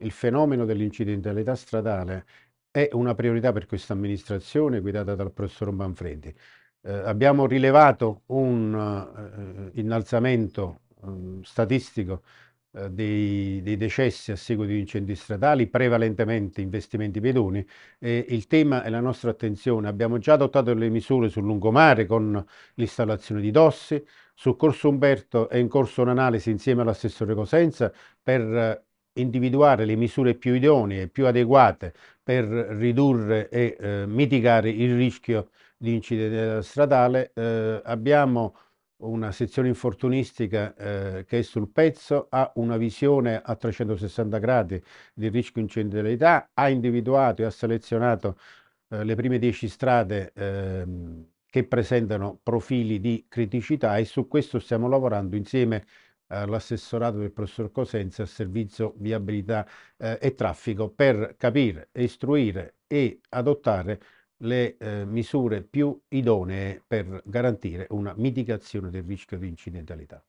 il fenomeno dell'incidentalità stradale è una priorità per questa amministrazione guidata dal professor Manfredi. Eh, abbiamo rilevato un eh, innalzamento mm, eh, statistico dei, dei, decessi a seguito di incendi stradali, prevalentemente investimenti pedoni. il tema è la nostra attenzione. Abbiamo già adottato le misure sul lungomare con l'installazione di dossi. Su Corso Umberto è in corso un'analisi insieme all'assessore Cosenza per individuare le misure più idonee, e più adeguate per ridurre e eh, mitigare il rischio di incidente stradale, eh, abbiamo una sezione infortunistica eh, che è sul pezzo, ha una visione a 360 gradi del rischio incendiarietà, ha individuato e ha selezionato eh, le prime 10 strade ehm, che presentano profili di criticità e su questo stiamo lavorando insieme eh, l'assessorato del professor Cosenza al servizio viabilità eh, e traffico per capire, istruire e adottare le eh, misure più idonee per garantire una mitigazione del rischio di incidentalità.